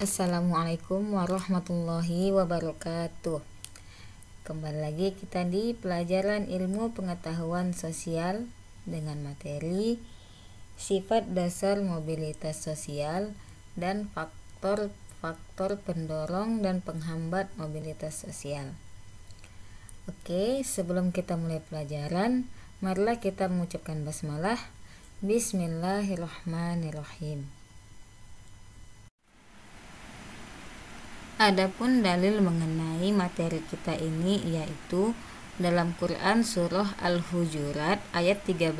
Assalamualaikum warahmatullahi wabarakatuh Kembali lagi kita di pelajaran ilmu pengetahuan sosial Dengan materi sifat dasar mobilitas sosial Dan faktor-faktor pendorong dan penghambat mobilitas sosial Oke sebelum kita mulai pelajaran Marilah kita mengucapkan basmalah Bismillahirrahmanirrahim Adapun dalil mengenai materi kita ini yaitu dalam Quran surah Al-Hujurat ayat 13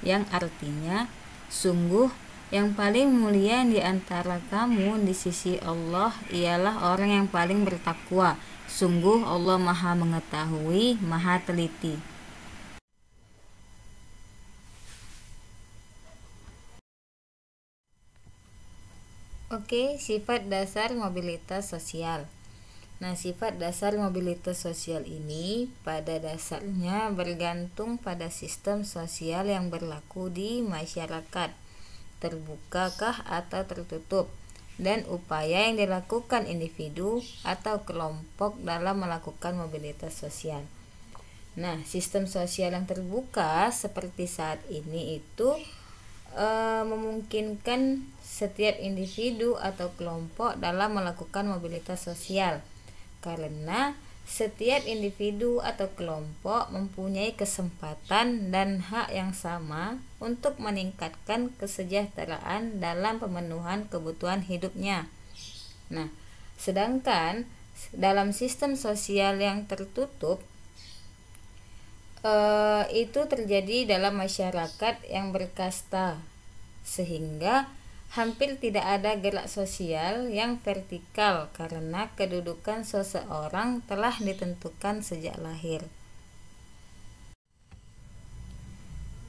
yang artinya sungguh yang paling mulia di antara kamu di sisi Allah ialah orang yang paling bertakwa. Sungguh Allah Maha mengetahui, Maha teliti. Oke, sifat dasar mobilitas sosial. Nah, sifat dasar mobilitas sosial ini pada dasarnya bergantung pada sistem sosial yang berlaku di masyarakat, terbukakah atau tertutup, dan upaya yang dilakukan individu atau kelompok dalam melakukan mobilitas sosial. Nah, sistem sosial yang terbuka seperti saat ini itu e, memungkinkan setiap individu atau kelompok dalam melakukan mobilitas sosial karena setiap individu atau kelompok mempunyai kesempatan dan hak yang sama untuk meningkatkan kesejahteraan dalam pemenuhan kebutuhan hidupnya. Nah, sedangkan dalam sistem sosial yang tertutup, Eh, itu terjadi dalam masyarakat yang berkasta sehingga hampir tidak ada gerak sosial yang vertikal karena kedudukan seseorang telah ditentukan sejak lahir.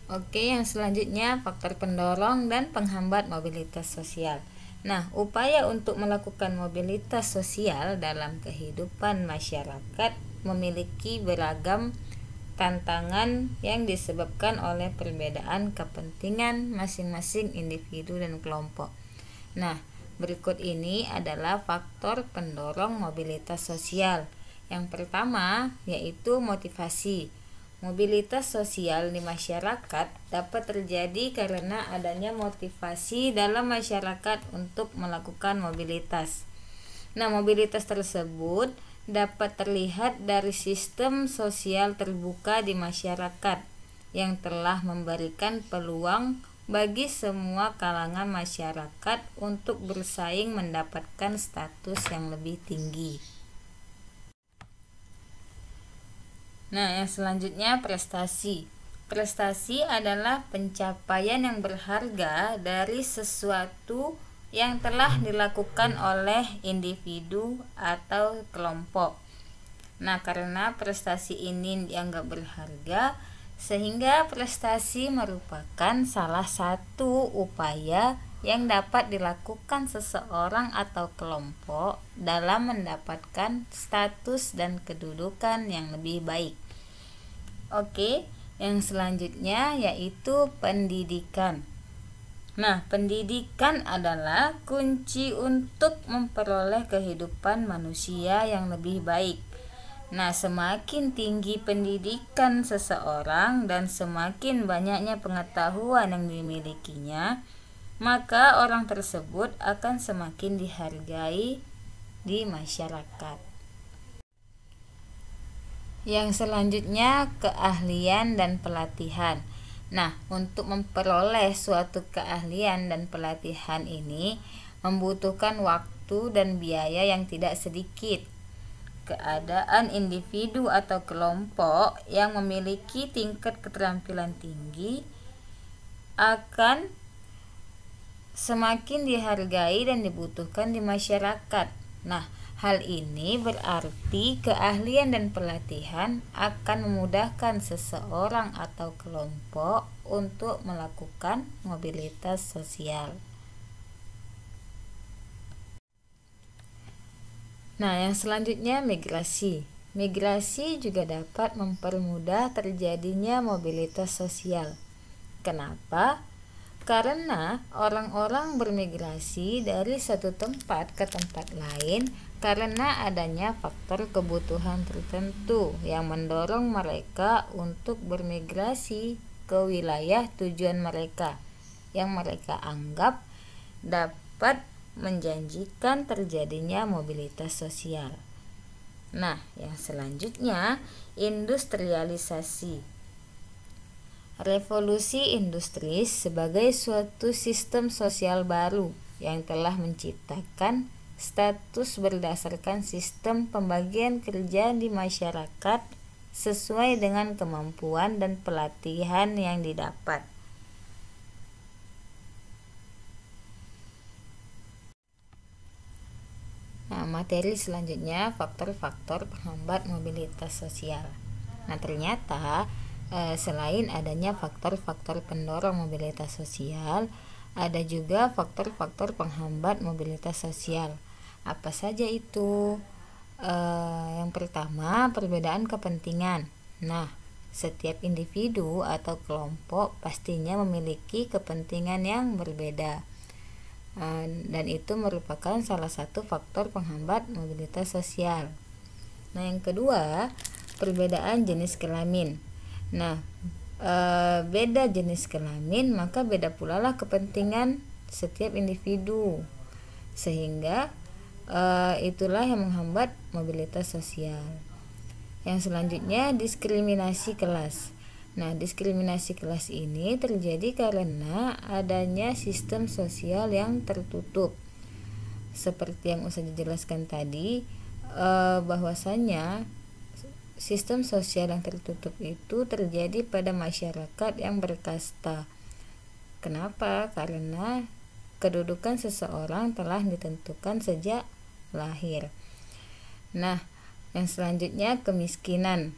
Oke, yang selanjutnya faktor pendorong dan penghambat mobilitas sosial. Nah, upaya untuk melakukan mobilitas sosial dalam kehidupan masyarakat memiliki beragam tantangan yang disebabkan oleh perbedaan kepentingan masing-masing individu dan kelompok. Nah, berikut ini adalah faktor pendorong mobilitas sosial. Yang pertama yaitu motivasi. Mobilitas sosial di masyarakat dapat terjadi karena adanya motivasi dalam masyarakat untuk melakukan mobilitas. Nah, mobilitas tersebut dapat terlihat dari sistem sosial terbuka di masyarakat yang telah memberikan peluang bagi semua kalangan masyarakat untuk bersaing mendapatkan status yang lebih tinggi. Nah, yang selanjutnya prestasi. Prestasi adalah pencapaian yang berharga dari sesuatu yang telah dilakukan oleh individu atau kelompok. Nah, karena prestasi ini dianggap berharga, sehingga prestasi merupakan salah satu upaya yang dapat dilakukan seseorang atau kelompok dalam mendapatkan status dan kedudukan yang lebih baik. Oke, yang selanjutnya yaitu pendidikan. Nah, pendidikan adalah kunci untuk memperoleh kehidupan manusia yang lebih baik. Nah, semakin tinggi pendidikan seseorang dan semakin banyaknya pengetahuan yang dimilikinya, maka orang tersebut akan semakin dihargai di masyarakat. Yang selanjutnya, keahlian dan pelatihan. Nah, untuk memperoleh suatu keahlian dan pelatihan ini membutuhkan waktu dan biaya yang tidak sedikit. Keadaan individu atau kelompok yang memiliki tingkat keterampilan tinggi akan semakin dihargai dan dibutuhkan di masyarakat. Nah, Hal ini berarti keahlian dan pelatihan akan memudahkan seseorang atau kelompok untuk melakukan mobilitas sosial. Nah, yang selanjutnya migrasi. Migrasi juga dapat mempermudah terjadinya mobilitas sosial. Kenapa? Karena orang-orang bermigrasi dari satu tempat ke tempat lain karena adanya faktor kebutuhan tertentu yang mendorong mereka untuk bermigrasi ke wilayah tujuan mereka yang mereka anggap dapat menjanjikan terjadinya mobilitas sosial. Nah, yang selanjutnya industrialisasi. Revolusi industri sebagai suatu sistem sosial baru yang telah menciptakan status berdasarkan sistem pembagian kerja di masyarakat sesuai dengan kemampuan dan pelatihan yang didapat. Nah, materi selanjutnya faktor-faktor penghambat mobilitas sosial. Nah, ternyata eh, selain adanya faktor-faktor pendorong mobilitas sosial, ada juga faktor-faktor penghambat mobilitas sosial apa saja itu? E, yang pertama, perbedaan kepentingan. Nah, setiap individu atau kelompok pastinya memiliki kepentingan yang berbeda, eh, dan itu merupakan salah satu faktor penghambat mobilitas sosial. Nah, yang kedua, perbedaan jenis kelamin. Nah, e, beda jenis kelamin, maka beda pula lah kepentingan setiap individu, sehingga Eh, itulah yang menghambat mobilitas sosial. Yang selanjutnya diskriminasi kelas. Nah, diskriminasi kelas ini terjadi karena adanya sistem sosial yang tertutup. Seperti yang usah dijelaskan tadi, eh, bahwasanya sistem sosial yang tertutup itu terjadi pada masyarakat yang berkasta. Kenapa? Karena kedudukan seseorang telah ditentukan sejak lahir. Nah, yang selanjutnya kemiskinan.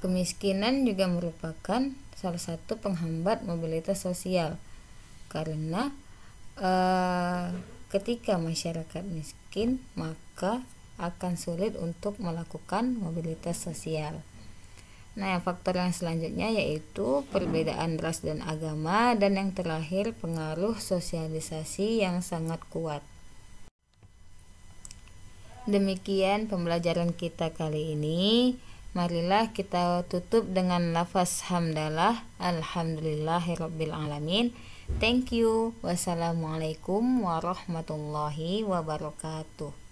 Kemiskinan juga merupakan salah satu penghambat mobilitas sosial karena eh, ketika masyarakat miskin maka akan sulit untuk melakukan mobilitas sosial. Nah, yang faktor yang selanjutnya yaitu perbedaan ras dan agama dan yang terakhir pengaruh sosialisasi yang sangat kuat. Demikian pembelajaran kita kali ini. Marilah kita tutup dengan lafaz hamdalah. Alhamdulillahirrabbilalamin. Thank you. Wassalamualaikum warahmatullahi wabarakatuh.